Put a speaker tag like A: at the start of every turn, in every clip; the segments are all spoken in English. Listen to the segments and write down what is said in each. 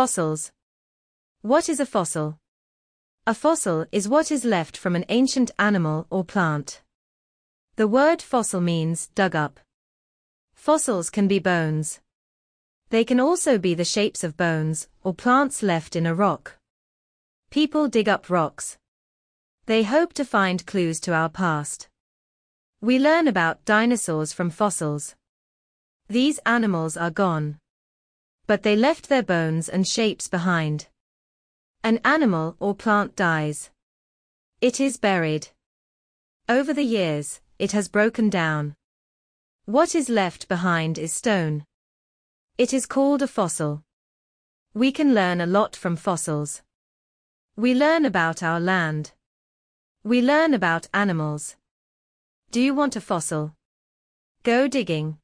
A: Fossils What is a fossil? A fossil is what is left from an ancient animal or plant. The word fossil means dug up. Fossils can be bones. They can also be the shapes of bones or plants left in a rock. People dig up rocks. They hope to find clues to our past. We learn about dinosaurs from fossils. These animals are gone but they left their bones and shapes behind. An animal or plant dies. It is buried. Over the years, it has broken down. What is left behind is stone. It is called a fossil. We can learn a lot from fossils. We learn about our land. We learn about animals. Do you
B: want a fossil? Go digging.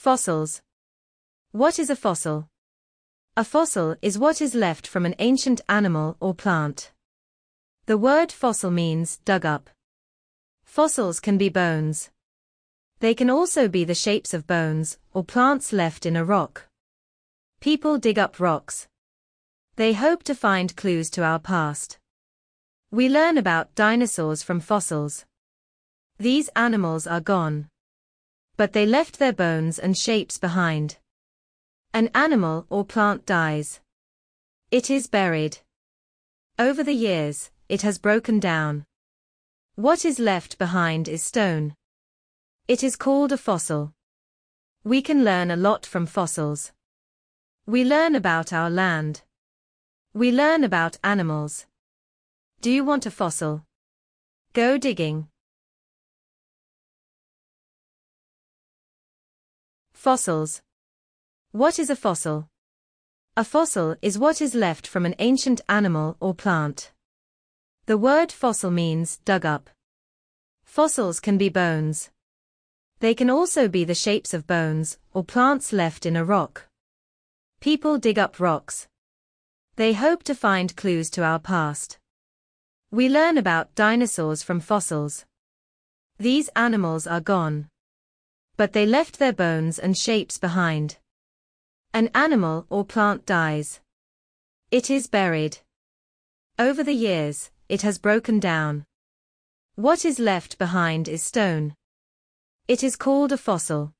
B: Fossils. What is a fossil?
A: A fossil is what is left from an ancient animal or plant. The word fossil means dug up. Fossils can be bones. They can also be the shapes of bones or plants left in a rock. People dig up rocks. They hope to find clues to our past. We learn about dinosaurs from fossils. These animals are gone but they left their bones and shapes behind. An animal or plant dies. It is buried. Over the years, it has broken down. What is left behind is stone. It is called a fossil. We can learn a lot from fossils. We learn about our land. We learn about animals. Do you
B: want a fossil? Go digging. Fossils. What is a fossil?
A: A fossil is what is left from an ancient animal or plant. The word fossil means dug up. Fossils can be bones. They can also be the shapes of bones or plants left in a rock. People dig up rocks. They hope to find clues to our past. We learn about dinosaurs from fossils. These animals are gone but they left their bones and shapes behind. An animal or plant dies. It is buried. Over the years, it has broken down. What is left behind is stone. It is called a fossil.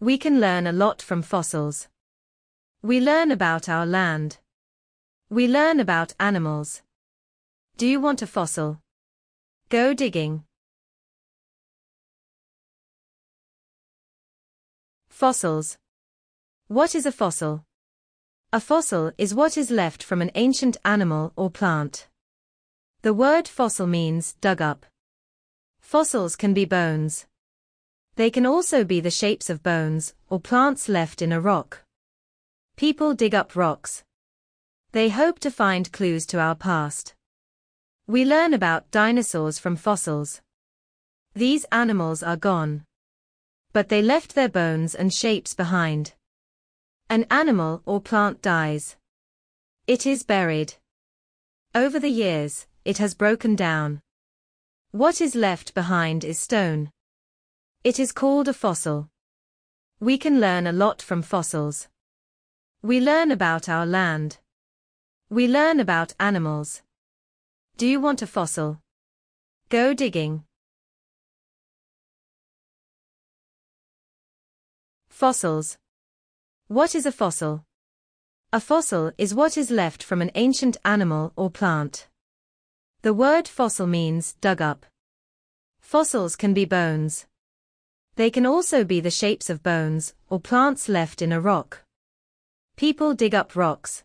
A: We can learn a lot from fossils. We learn about our land. We learn about animals. Do you
B: want a fossil? Go digging. Fossils. What is a fossil?
A: A fossil is what is left from an ancient animal or plant. The word fossil means dug up. Fossils can be bones. They can also be the shapes of bones or plants left in a rock. People dig up rocks. They hope to find clues to our past. We learn about dinosaurs from fossils. These animals are gone but they left their bones and shapes behind. An animal or plant dies. It is buried. Over the years, it has broken down. What is left behind is stone. It is called a fossil. We can learn a lot from fossils. We learn about our land. We learn about animals. Do you
B: want a fossil? Go digging. Fossils. What is a fossil?
A: A fossil is what is left from an ancient animal or plant. The word fossil means dug up. Fossils can be bones. They can also be the shapes of bones or plants left in a rock. People dig up rocks.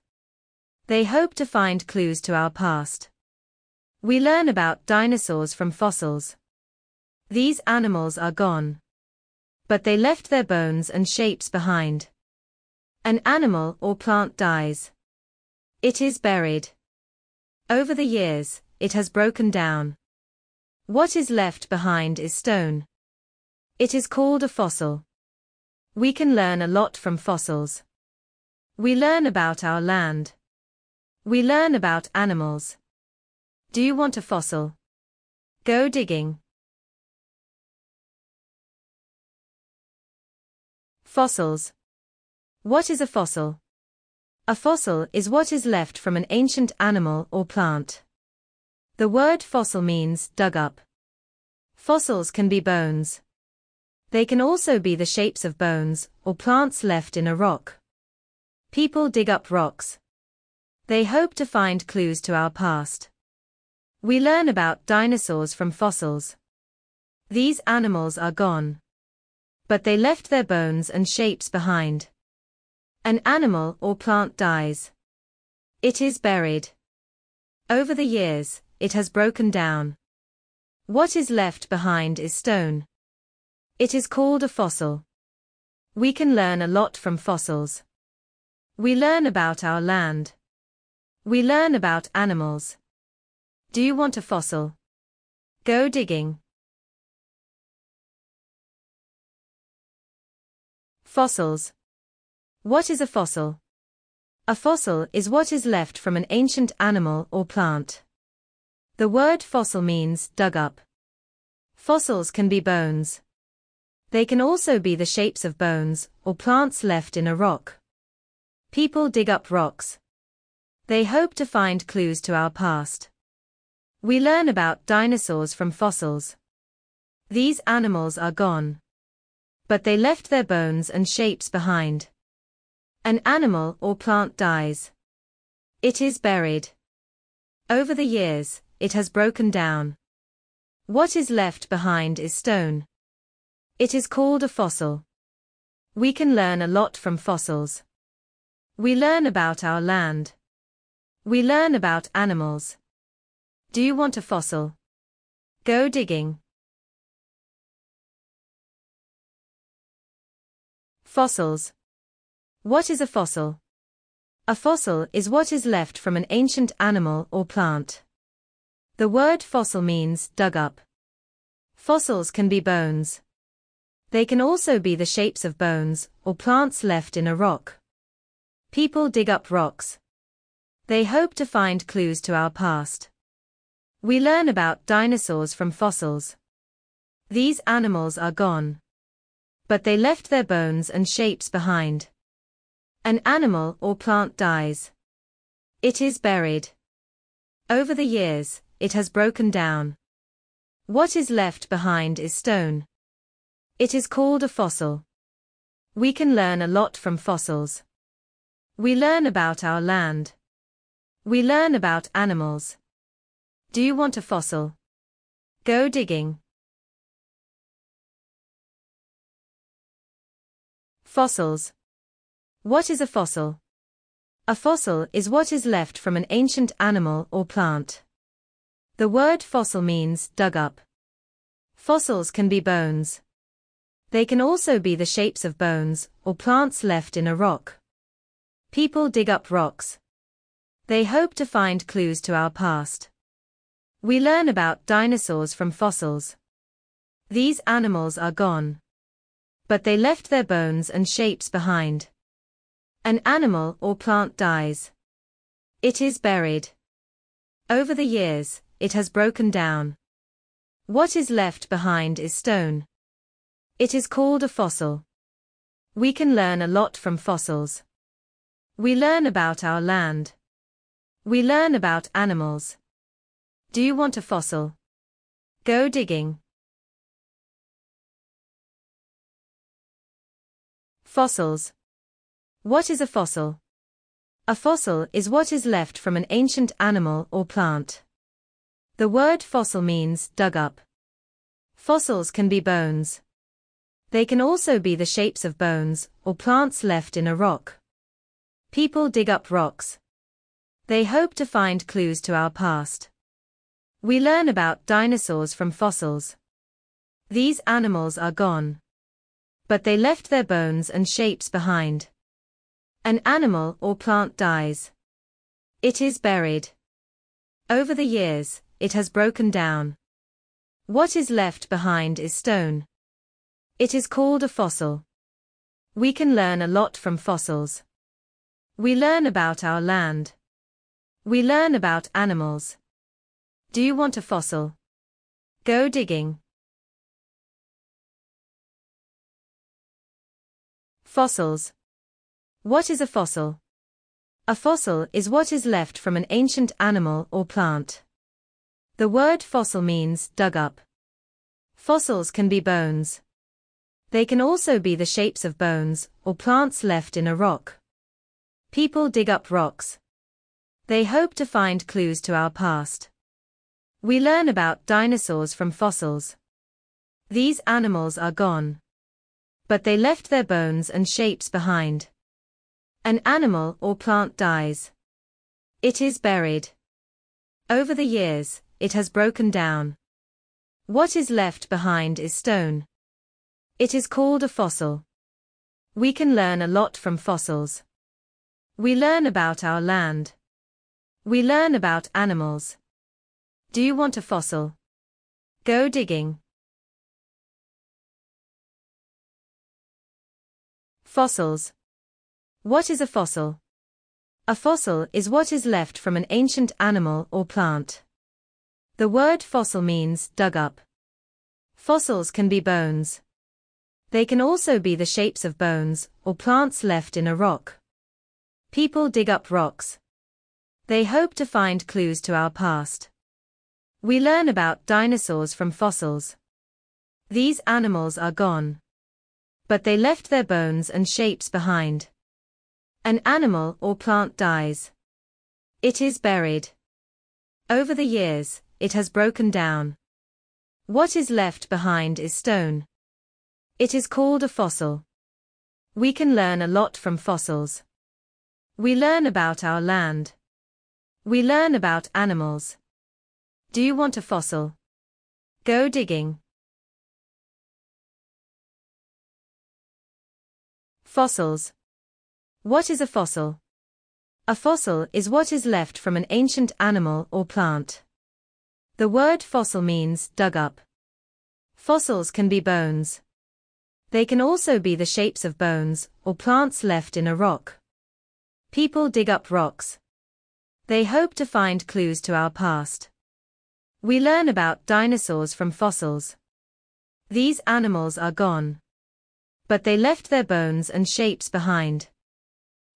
A: They hope to find clues to our past. We learn about dinosaurs from fossils. These animals are gone but they left their bones and shapes behind. An animal or plant dies. It is buried. Over the years, it has broken down. What is left behind is stone. It is called a fossil. We can learn a lot from fossils. We learn about our land. We learn about animals. Do you
B: want a fossil? Go digging. Fossils. What is a fossil?
A: A fossil is what is left from an ancient animal or plant. The word fossil means dug up. Fossils can be bones. They can also be the shapes of bones or plants left in a rock. People dig up rocks. They hope to find clues to our past. We learn about dinosaurs from fossils. These animals are gone but they left their bones and shapes behind. An animal or plant dies. It is buried. Over the years, it has broken down. What is left behind is stone. It is called a fossil. We can learn a lot from fossils. We learn about our land. We learn about animals. Do you
B: want a fossil? Go digging. Fossils. What is a fossil?
A: A fossil is what is left from an ancient animal or plant. The word fossil means dug up. Fossils can be bones. They can also be the shapes of bones or plants left in a rock. People dig up rocks. They hope to find clues to our past. We learn about dinosaurs from fossils. These animals are gone but they left their bones and shapes behind. An animal or plant dies. It is buried. Over the years, it has broken down. What is left behind is stone. It is called a fossil. We can learn a lot from fossils. We learn about our land. We learn about animals. Do you
B: want a fossil? Go digging. Fossils. What is a fossil?
A: A fossil is what is left from an ancient animal or plant. The word fossil means dug up. Fossils can be bones. They can also be the shapes of bones or plants left in a rock. People dig up rocks. They hope to find clues to our past. We learn about dinosaurs from fossils. These animals are gone but they left their bones and shapes behind. An animal or plant dies. It is buried. Over the years, it has broken down. What is left behind is stone. It is called a fossil. We can learn a lot from fossils. We learn about our land. We learn about animals. Do you
B: want a fossil? Go digging. Fossils. What is a fossil?
A: A fossil is what is left from an ancient animal or plant. The word fossil means dug up. Fossils can be bones. They can also be the shapes of bones or plants left in a rock. People dig up rocks. They hope to find clues to our past. We learn about dinosaurs from fossils. These animals are gone but they left their bones and shapes behind. An animal or plant dies. It is buried. Over the years, it has broken down. What is left behind is stone. It is called a fossil. We can learn a lot from fossils. We learn about our land. We learn about animals. Do you
B: want a fossil? Go digging. Fossils. What is a fossil?
A: A fossil is what is left from an ancient animal or plant. The word fossil means dug up. Fossils can be bones. They can also be the shapes of bones or plants left in a rock. People dig up rocks. They hope to find clues to our past. We learn about dinosaurs from fossils. These animals are gone but they left their bones and shapes behind. An animal or plant dies. It is buried. Over the years, it has broken down. What is left behind is stone. It is called a fossil. We can learn a lot from fossils. We learn about our land. We learn about animals. Do you
B: want a fossil? Go digging. Fossils. What is a fossil?
A: A fossil is what is left from an ancient animal or plant. The word fossil means dug up. Fossils can be bones. They can also be the shapes of bones or plants left in a rock. People dig up rocks. They hope to find clues to our past. We learn about dinosaurs from fossils. These animals are gone but they left their bones and shapes behind. An animal or plant dies. It is buried. Over the years, it has broken down. What is left behind is stone. It is called a fossil. We can learn a lot from fossils. We learn about our land. We learn about animals. Do you
B: want a fossil? Go digging. Fossils. What is a fossil?
A: A fossil is what is left from an ancient animal or plant. The word fossil means dug up. Fossils can be bones. They can also be the shapes of bones or plants left in a rock. People dig up rocks. They hope to find clues to our past. We learn about dinosaurs from fossils. These animals are gone but they left their bones and shapes behind. An animal or plant dies. It is buried. Over the years, it has broken down. What is left behind is stone. It is called a fossil. We can learn a lot from fossils. We learn about our land. We learn about animals. Do you
B: want a fossil? Go digging. Fossils. What is a fossil?
A: A fossil is what is left from an ancient animal or plant. The word fossil means dug up. Fossils can be bones. They can also be the shapes of bones or plants left in a rock. People dig up rocks. They hope to find clues to our past. We learn about dinosaurs from fossils. These animals are gone but they left their bones and shapes behind.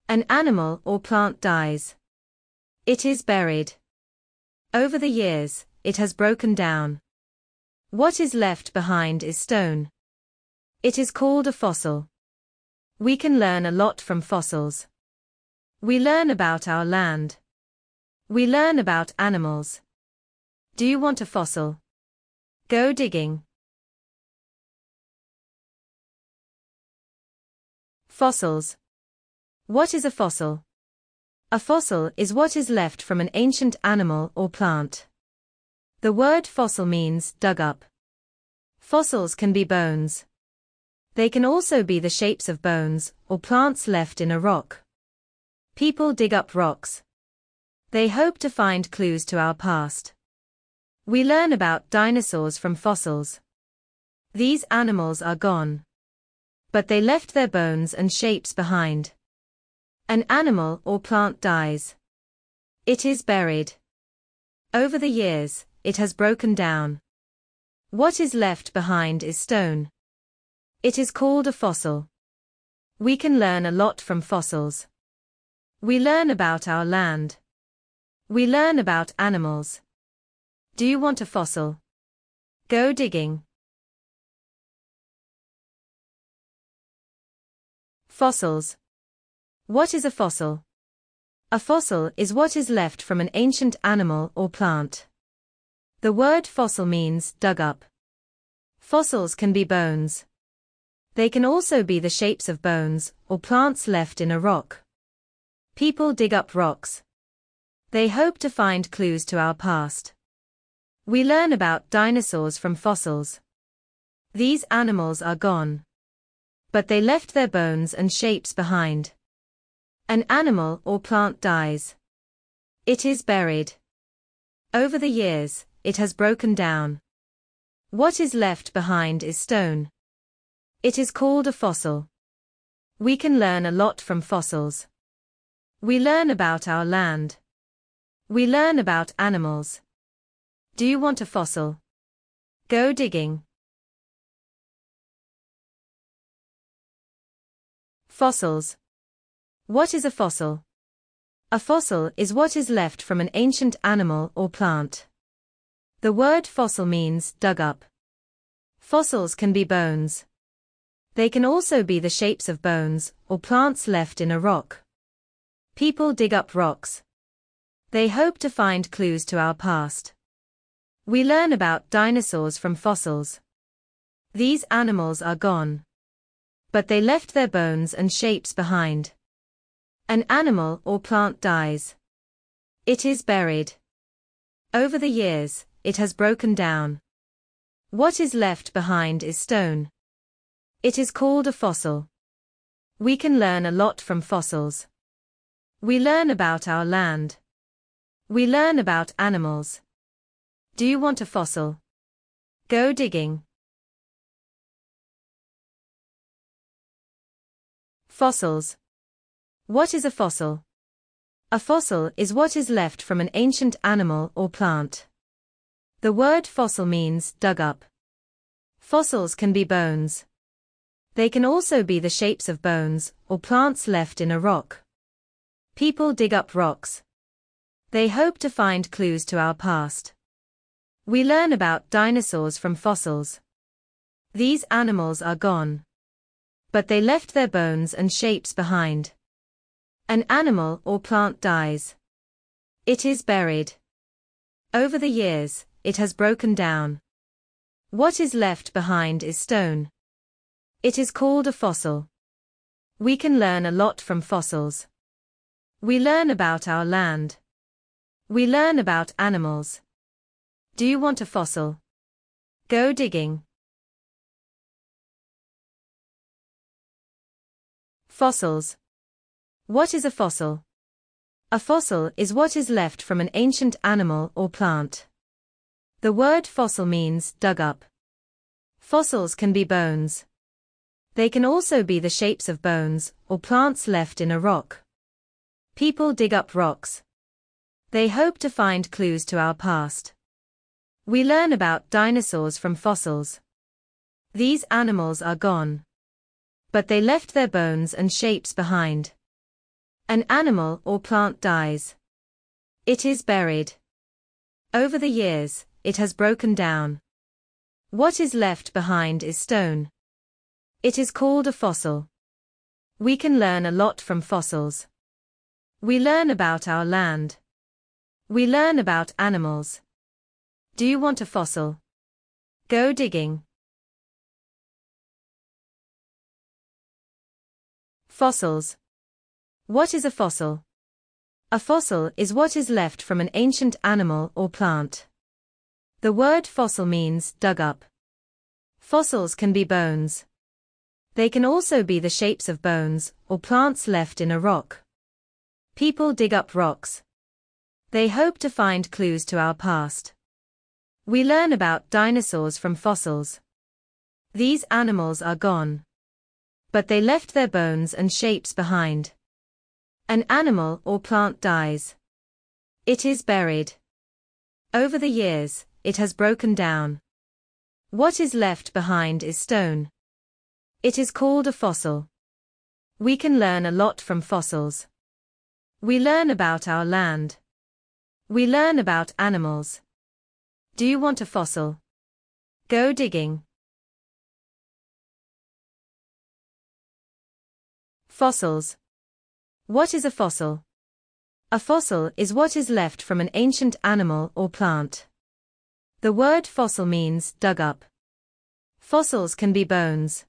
A: An animal or plant dies. It is buried. Over the years, it has broken down. What is left behind is stone. It is called a fossil. We can learn a lot from fossils. We learn about our land. We learn about animals. Do you
B: want a fossil? Go digging. Fossils. What is a fossil?
A: A fossil is what is left from an ancient animal or plant. The word fossil means dug up. Fossils can be bones. They can also be the shapes of bones or plants left in a rock. People dig up rocks. They hope to find clues to our past. We learn about dinosaurs from fossils. These animals are gone but they left their bones and shapes behind. An animal or plant dies. It is buried. Over the years, it has broken down. What is left behind is stone. It is called a fossil. We can learn a lot from fossils. We learn about our land. We learn about animals. Do you
B: want a fossil? Go digging. Fossils. What is a fossil?
A: A fossil is what is left from an ancient animal or plant. The word fossil means dug up. Fossils can be bones. They can also be the shapes of bones or plants left in a rock. People dig up rocks. They hope to find clues to our past. We learn about dinosaurs from fossils. These animals are gone but they left their bones and shapes behind. An animal or plant dies. It is buried. Over the years, it has broken down. What is left behind is stone. It is called a fossil. We can learn a lot from fossils. We learn about our land. We learn about animals. Do you
B: want a fossil? Go digging. Fossils. What is a fossil?
A: A fossil is what is left from an ancient animal or plant. The word fossil means dug up. Fossils can be bones. They can also be the shapes of bones or plants left in a rock. People dig up rocks. They hope to find clues to our past. We learn about dinosaurs from fossils. These animals are gone but they left their bones and shapes behind. An animal or plant dies. It is buried. Over the years, it has broken down. What is left behind is stone. It is called a fossil. We can learn a lot from fossils. We learn about our land. We learn about animals. Do you
B: want a fossil? Go digging. Fossils. What is a fossil?
A: A fossil is what is left from an ancient animal or plant. The word fossil means dug up. Fossils can be bones. They can also be the shapes of bones or plants left in a rock. People dig up rocks. They hope to find clues to our past. We learn about dinosaurs from fossils. These animals are gone but they left their bones and shapes behind. An animal or plant dies. It is buried. Over the years, it has broken down. What is left behind is stone. It is called a fossil. We can learn a lot from fossils. We learn about our land. We learn about animals. Do you
B: want a fossil? Go digging. Fossils. What is a fossil?
A: A fossil is what is left from an ancient animal or plant. The word fossil means dug up. Fossils can be bones. They can also be the shapes of bones or plants left in a rock. People dig up rocks. They hope to find clues to our past. We learn about dinosaurs from fossils. These animals are gone but they left their bones and shapes behind. An animal or plant dies. It is buried. Over the years, it has broken down. What is left behind is stone. It is called a fossil. We can learn a lot from fossils. We learn about our land. We learn about animals. Do you
B: want a fossil? Go digging. Fossils. What is a fossil?
A: A fossil is what is left from an ancient animal or plant. The word fossil means dug up. Fossils can be bones. They can also be the shapes of bones or plants left in a rock. People dig up rocks. They hope to find clues to our past. We learn about dinosaurs from fossils. These animals are gone but they left their bones and shapes behind. An animal or plant dies. It is buried. Over the years, it has broken down. What is left behind is stone. It is called a fossil. We can learn a lot from fossils. We learn about our land. We learn about animals. Do you
B: want a fossil? Go digging. Fossils. What is a fossil?
A: A fossil is what is left from an ancient animal or plant. The word fossil means dug up. Fossils can be bones.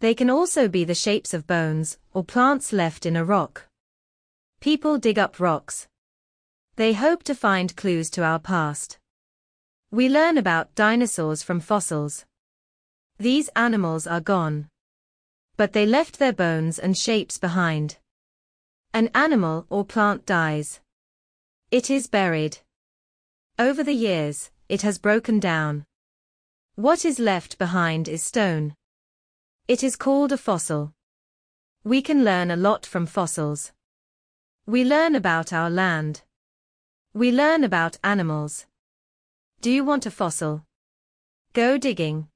A: They can also be the shapes of bones or plants left in a rock. People dig up rocks. They hope to find clues to our past. We learn about dinosaurs from fossils. These animals are gone but they left their bones and shapes behind. An animal or plant dies. It is buried. Over the years, it has broken down. What is left behind is stone. It is called a fossil. We can learn a lot from fossils. We learn about our land. We learn about animals. Do you
B: want a fossil? Go digging.